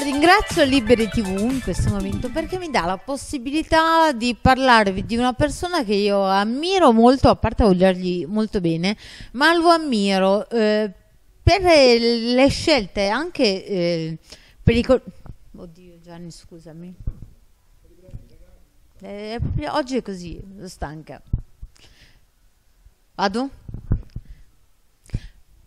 Allora ringrazio Liberi TV in questo momento perché mi dà la possibilità di parlarvi di una persona che io ammiro molto, a parte vogliergli molto bene, ma lo ammiro eh, per eh, le scelte anche eh, pericol... Oddio Gianni, scusami. Eh, oggi è così, sono stanca. Vado?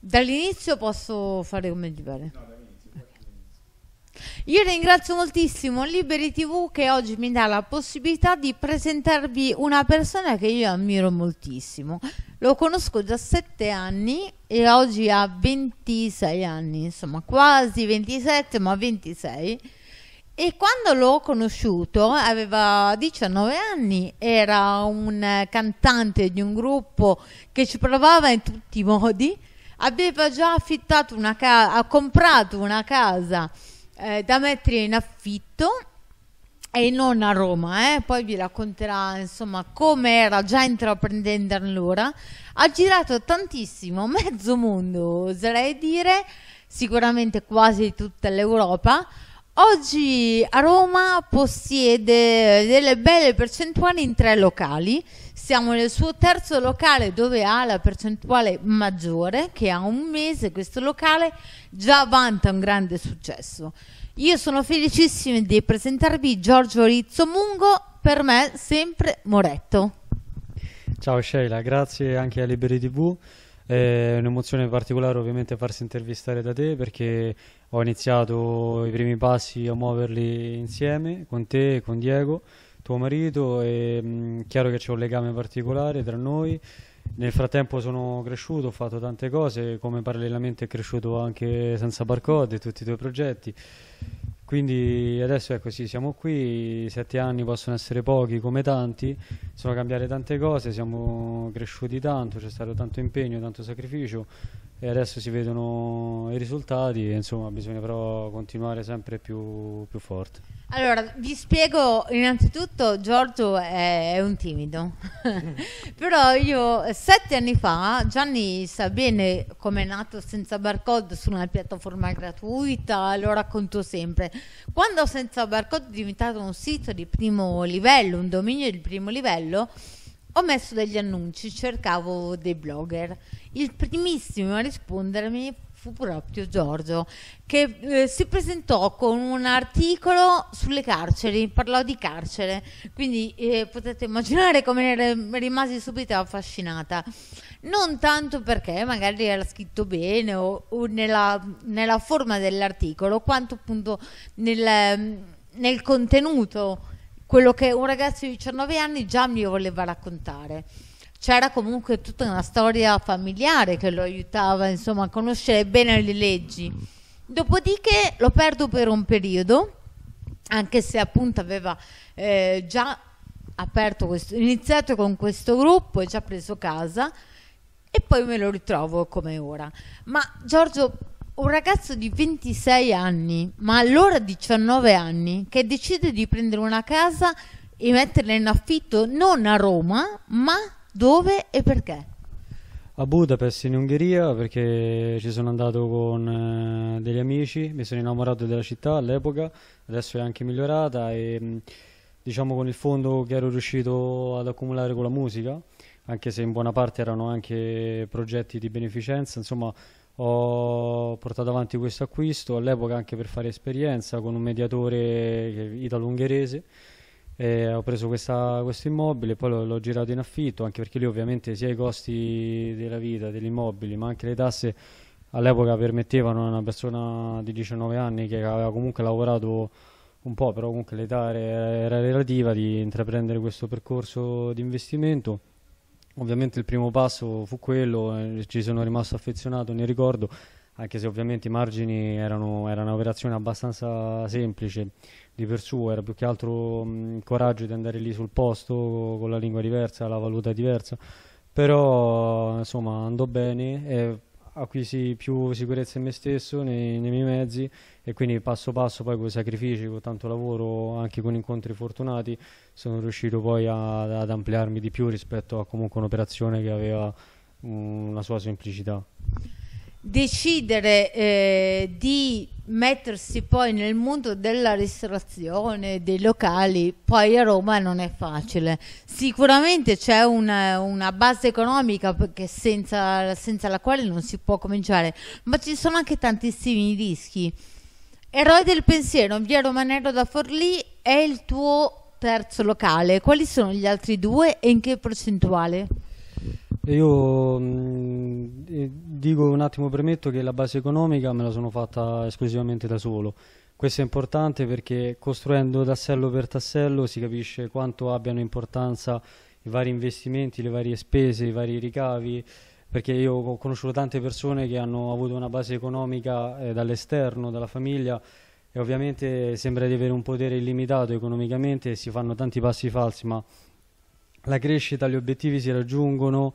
Dall'inizio posso fare come gli pare. No, io ringrazio moltissimo Liberi TV che oggi mi dà la possibilità di presentarvi una persona che io ammiro moltissimo. Lo conosco da 7 anni e oggi ha 26 anni, insomma quasi 27 ma 26. E quando l'ho conosciuto aveva 19 anni, era un cantante di un gruppo che ci provava in tutti i modi, aveva già affittato una casa, ha comprato una casa eh, da mettere in affitto e non a Roma, eh? poi vi racconterà insomma come era già intraprendendo allora, ha girato tantissimo, mezzo mondo oserei dire, sicuramente quasi tutta l'Europa, Oggi a Roma possiede delle belle percentuali in tre locali. Siamo nel suo terzo locale dove ha la percentuale maggiore, che ha un mese questo locale già vanta un grande successo. Io sono felicissima di presentarvi Giorgio Rizzo Mungo, per me sempre Moretto. Ciao Sheila, grazie anche a Liberi TV. Eh, è un'emozione particolare ovviamente farsi intervistare da te perché ho iniziato i primi passi a muoverli insieme con te e con Diego, tuo marito, e mh, mm, chiaro che c'è un legame particolare tra noi. Nel frattempo sono cresciuto, ho fatto tante cose, come parallelamente è cresciuto anche Senza Barcode, e tutti i tuoi progetti. Quindi adesso è così, ecco, siamo qui, sette anni possono essere pochi come tanti, sono cambiate tante cose, siamo cresciuti tanto, c'è stato tanto impegno, tanto sacrificio e adesso si vedono i risultati e insomma bisogna però continuare sempre più, più forte. Allora, vi spiego innanzitutto, Giorgio è, è un timido, però io sette anni fa, Gianni sa bene come è nato senza barcode su una piattaforma gratuita, lo racconto sempre, quando senza barcode è diventato un sito di primo livello, un dominio di primo livello, ho messo degli annunci, cercavo dei blogger. Il primissimo a rispondermi fu proprio Giorgio, che eh, si presentò con un articolo sulle carceri, parlò di carcere, quindi eh, potete immaginare come ne rimasi subito affascinata. Non tanto perché magari era scritto bene o, o nella, nella, forma dell'articolo, quanto appunto nel, nel contenuto quello che un ragazzo di 19 anni già mi voleva raccontare. C'era comunque tutta una storia familiare che lo aiutava insomma, a conoscere bene le leggi. Dopodiché lo perdo per un periodo, anche se appunto aveva eh, già questo, iniziato con questo gruppo e già preso casa e poi me lo ritrovo come ora. Ma Giorgio un ragazzo di 26 anni, ma allora 19 anni, che decide di prendere una casa e metterla in affitto non a Roma, ma dove e perché? A Budapest in Ungheria perché ci sono andato con eh, degli amici, mi sono innamorato della città all'epoca, adesso è anche migliorata e mm, diciamo con il fondo che ero riuscito ad accumulare con la musica, anche se in buona parte erano anche progetti di beneficenza, insomma ho portato avanti questo acquisto all'epoca anche per fare esperienza con un mediatore italo-ungherese eh, ho preso questa, questo immobile poi l'ho girato in affitto anche perché lì ovviamente sia i costi della vita degli immobili ma anche le tasse all'epoca permettevano a una persona di 19 anni che aveva comunque lavorato un po' però comunque l'età era, era relativa di intraprendere questo percorso di investimento ovviamente il primo passo fu quello, eh, ci sono rimasto affezionato, ne ricordo, anche se ovviamente i margini erano, era un'operazione abbastanza semplice di per suo, era più che altro mh, mm, coraggio di andare lì sul posto con la lingua diversa, la valuta diversa, però insomma andò bene e acquisì più sicurezza in me stesso, nei, nei miei mezzi e quindi passo passo poi con sacrifici, con tanto lavoro, anche con incontri fortunati, sono riuscito poi a, ad ampliarmi di più rispetto a comunque un'operazione che aveva una sua semplicità decidere eh, di mettersi poi nel mondo della ristorazione, dei locali, poi a Roma non è facile. Sicuramente c'è una, una base economica senza, senza, la quale non si può cominciare, ma ci sono anche tantissimi rischi. eroe del pensiero, via Romanello da Forlì, è il tuo terzo locale. Quali sono gli altri due e in che percentuale? Io dico un attimo, premetto che la base economica me la sono fatta esclusivamente da solo. Questo è importante perché costruendo tassello per tassello si capisce quanto abbiano importanza i vari investimenti, le varie spese, i vari ricavi, perché io ho conosciuto tante persone che hanno avuto una base economica eh, dall'esterno, dalla famiglia, e ovviamente sembra di avere un potere illimitato economicamente e si fanno tanti passi falsi, ma la crescita, gli obiettivi si raggiungono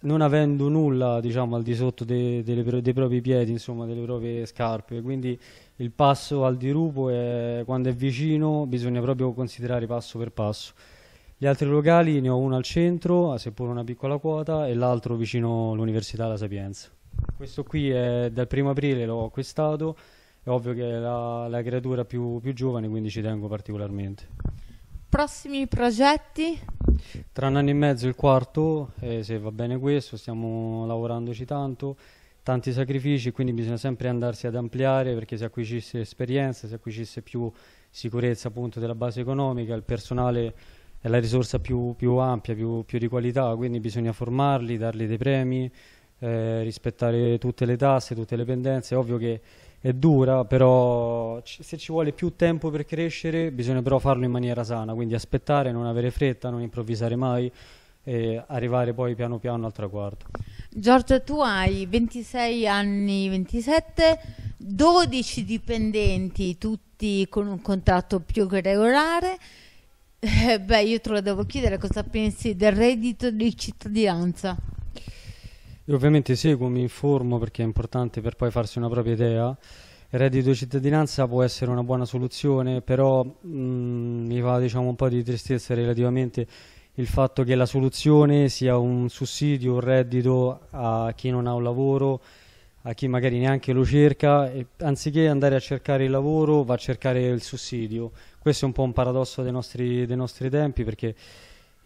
non avendo nulla diciamo, al di sotto dei, dei, dei propri piedi, insomma, delle proprie scarpe. Quindi il passo al dirupo è, quando è vicino bisogna proprio considerare passo per passo. Gli altri locali ne ho uno al centro, seppur una piccola quota, e l'altro vicino all'Università La Sapienza. Questo qui è dal primo aprile l'ho acquistato, è ovvio che è la, la creatura più, più giovane, quindi ci tengo particolarmente. Prossimi progetti? Tra un anno e mezzo il quarto, eh, se va bene questo, stiamo lavorandoci tanto, tanti sacrifici, quindi bisogna sempre andarsi ad ampliare perché si acquisisse esperienza, si acquisisse più sicurezza appunto della base economica, il personale è la risorsa più, più ampia, più, più, di qualità, quindi bisogna formarli, dargli dei premi, eh, rispettare tutte le tasse, tutte le pendenze, è ovvio che è dura, però se ci vuole più tempo per crescere bisogna però farlo in maniera sana, quindi aspettare, non avere fretta, non improvvisare mai e arrivare poi piano piano al traguardo. Giorgia, tu hai 26 anni, 27, 12 dipendenti, tutti con un contratto più che regolare. Eh, beh, io te lo devo chiedere cosa pensi del reddito di cittadinanza. Io ovviamente seguo, mi informo perché è importante per poi farsi una propria idea. Il reddito cittadinanza può essere una buona soluzione, però mh, mm, mi fa diciamo, un po' di tristezza relativamente il fatto che la soluzione sia un sussidio, un reddito a chi non ha un lavoro, a chi magari neanche lo cerca, e anziché andare a cercare il lavoro va a cercare il sussidio. Questo è un po' un paradosso dei nostri, dei nostri tempi perché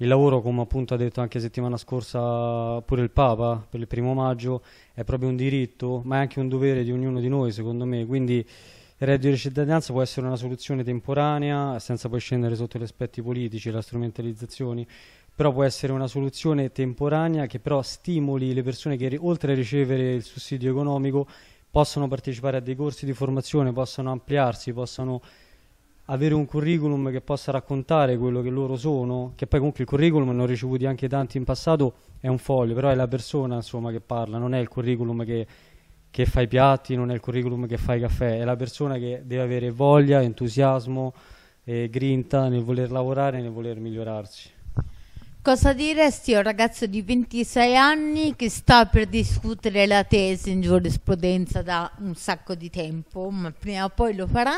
il lavoro, come appunto ha detto anche settimana scorsa pure il Papa per il primo maggio, è proprio un diritto, ma è anche un dovere di ognuno di noi, secondo me. Quindi il reddito di cittadinanza può essere una soluzione temporanea, senza poi scendere sotto gli aspetti politici, e la strumentalizzazione, però può essere una soluzione temporanea che però stimoli le persone che oltre a ricevere il sussidio economico possono partecipare a dei corsi di formazione, possono ampliarsi, possono avere un curriculum che possa raccontare quello che loro sono, che poi comunque il curriculum ne ho ricevuti anche tanti in passato, è un foglio, però è la persona insomma, che parla, non è il curriculum che, che fa i piatti, non è il curriculum che fa i caffè, è la persona che deve avere voglia, entusiasmo e grinta nel voler lavorare e nel voler migliorarsi. Cosa diresti a un ragazzo di 26 anni che sta per discutere la tesi in giurisprudenza da un sacco di tempo, ma prima o poi lo farà?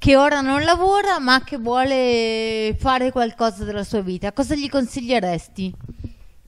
che ora non lavora ma che vuole fare qualcosa della sua vita, cosa gli consiglieresti?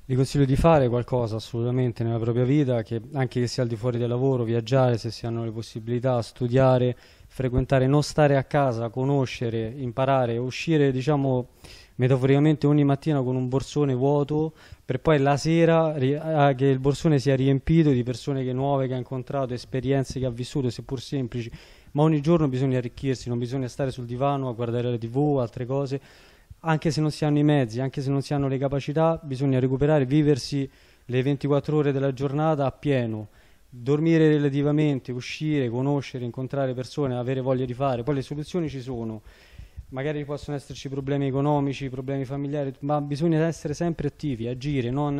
Gli consiglio di fare qualcosa assolutamente nella propria vita, che anche che sia al di fuori del lavoro, viaggiare se si hanno le possibilità, studiare, frequentare, non stare a casa, conoscere, imparare, uscire diciamo metaforicamente ogni mattina con un borsone vuoto per poi la sera ah, che il borsone sia riempito di persone che nuove che ha incontrato, esperienze che ha vissuto, seppur semplici, ma ogni giorno bisogna arricchirsi, non bisogna stare sul divano a guardare la tv, o altre cose, anche se non si hanno i mezzi, anche se non si hanno le capacità, bisogna recuperare, viversi le 24 ore della giornata a pieno, dormire relativamente, uscire, conoscere, incontrare persone, avere voglia di fare, poi le soluzioni ci sono, magari possono esserci problemi economici, problemi familiari, ma bisogna essere sempre attivi, agire, non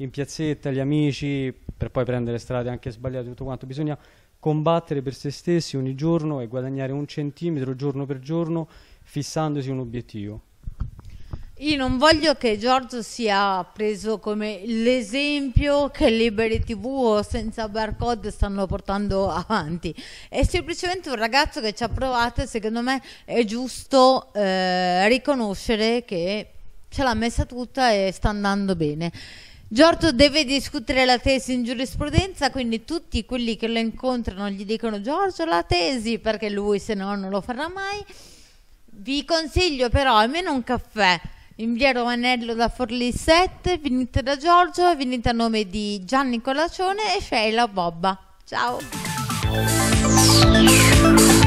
in piazzetta, gli amici, per poi prendere strade anche sbagliate, tutto quanto. Bisogna combattere per se stessi ogni giorno e guadagnare un centimetro giorno per giorno fissandosi un obiettivo. Io non voglio che Giorgio sia preso come l'esempio che Liberi TV o senza barcode stanno portando avanti. È semplicemente un ragazzo che ci ha provato e secondo me è giusto eh, riconoscere che ce l'ha messa tutta e sta andando bene. Giorgio deve discutere la tesi in giurisprudenza, quindi tutti quelli che lo incontrano gli dicono Giorgio la tesi, perché lui se no non lo farà mai. Vi consiglio però almeno un caffè in via Romanello da Forlì 7, venite da Giorgio, venite a nome di Gianni Colacione e Sheila Bobba. Ciao!